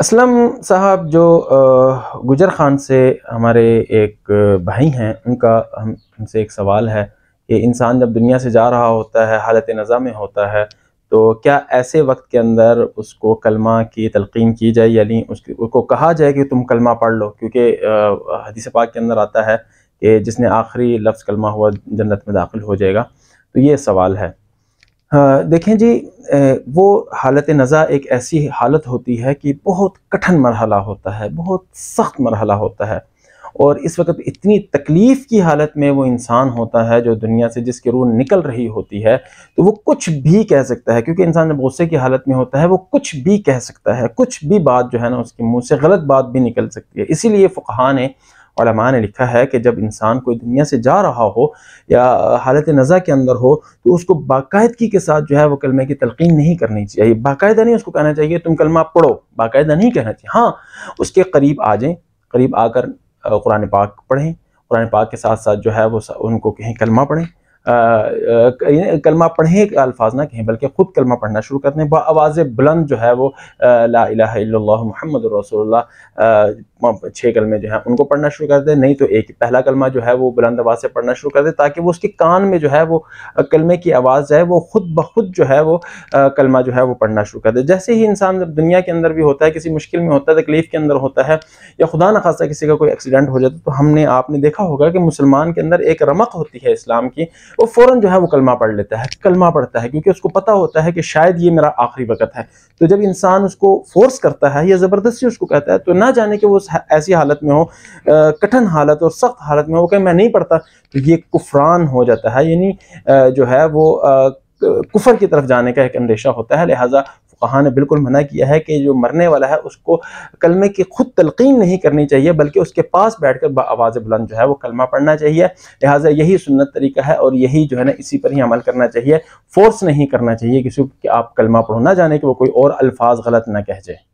असलम साहब जो गुजर ख़ान से हमारे एक भाई हैं उनका हम उनसे एक सवाल है कि इंसान जब दुनिया से जा रहा होता है हालत नज़ा में होता है तो क्या ऐसे वक्त के अंदर उसको कलमा की तलकिन की जाए यानी उसको कहा जाए कि तुम कलमा पढ़ लो क्योंकि हदीस पाक के अंदर आता है कि जिसने आखिरी लफ्ज़ कलमा हुआ जन्नत में दाखिल हो जाएगा तो ये सवाल है देखें जी वो हालत नज़ा एक ऐसी हालत होती है कि बहुत कठिन मरहला होता है बहुत सख्त मरहला होता है और इस वक्त इतनी तकलीफ़ की हालत में वो इंसान होता है जो दुनिया से जिसकी रूह निकल रही होती है तो वो कुछ भी कह सकता है क्योंकि इंसान जब गुस्से की हालत में होता है वो कुछ भी कह सकता है कुछ भी बात जो है ना उसके मुंह से गलत बात भी निकल सकती है इसीलिए फ़ुकहा ने ने लिखा है कि जब इंसान कोई दुनिया से जा रहा हो या हालत नज़ा के अंदर हो तो उसको बाकायदगी के साथ जो है वो कलमे की तलकिन नहीं करनी चाहिए बाकायदा नहीं उसको कहना चाहिए तुम कलमा पढ़ो बाकायदा नहीं कहना चाहिए हाँ उसके करीब आ जाएँ करीब आकर कुरान पाक पढ़ें कुरान पाक के साथ साथ जो है वो उनको कहें कलमा पढ़ें कलमा पढ़ें अल्फाज ना कहें बल्कि ख़ुद कलमा पढ़ना शुरू कर दें बआवाज़ बुलंद जो है वो ला महमद रसोल्ला छः कलमे जो है उनको पढ़ना शुरू कर दें नहीं तो एक पहला कलमा जो है वो बुलंद आवाज़ से पढ़ना शुरू कर दें ताकि वो उसके कान में जो है वो कलमे की आवाज़ जो है वो खुद ब खुद जो है वो कलमा जो है वो पढ़ना शुरू कर दे जैसे ही इंसान जब दुनिया के अंदर भी होता है किसी मुश्किल में होता है तकलीफ़ के अंदर होता है या खुदा न खासा किसी का कोई एक्सीडेंट हो जाता है तो हमने आपने देखा होगा कि मुसलमान के अंदर एक रमक होती है इस्लाम की वो फ़ौरन जो है वो कलमा पढ़ लेता है कलमा पढ़ता है क्योंकि उसको पता होता है कि शायद ये मेरा आखिरी वक्त है तो जब इंसान उसको फोर्स करता है या ज़बरदस्ती उसको कहता है तो ना जाने कि वो ऐसी हालत में हो कठिन हालत और सख्त हालत में हो कि मैं नहीं पढ़ता तो ये कुफरान हो जाता है यानी जो है वो कुफर की तरफ जाने का एक अंदेशा होता है लिहाजा फ़क़हा ने बिल्कुल मना किया है कि जो मरने वाला है उसको कलमे की खुद तलकीन नहीं करनी चाहिए बल्कि उसके पास बैठ कर आवाज़ बुलंद जो है वो कलमा पढ़ना चाहिए लिहाजा यही सुन्नत तरीका है और यही जो है ना इसी पर ही अमल करना चाहिए फ़ोर्स नहीं करना चाहिए किसी को कि आप कलमा पढ़ो ना जाने कि वो कोई और अल्फाज गलत ना कह जाए